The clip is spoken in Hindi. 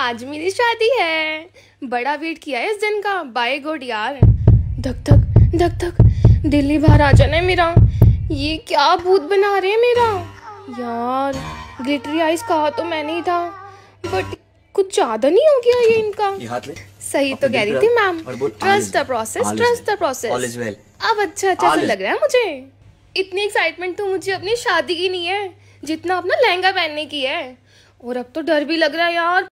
आज मेरी शादी है बड़ा वेट किया है इस दिन का बाय गॉड यार धक धक धक धक दिल्ली बाहर आ जाना है मेरा ये क्या भूत बना रहे हैं मेरा यार ग्लिटरी आइस कहा तो मैंने ही था बट कुछ ज्यादा नहीं हो गया ये इनका ये सही तो, तो कह रही थी ma'am trust the process trust the process अब अच्छा अच्छा तो लग रहा है मुझे इतनी एक्साइटमेंट तो मुझे अपनी शादी की नहीं है जितना अपना लहंगा पहनने की है और अब तो डर भी लग रहा है यार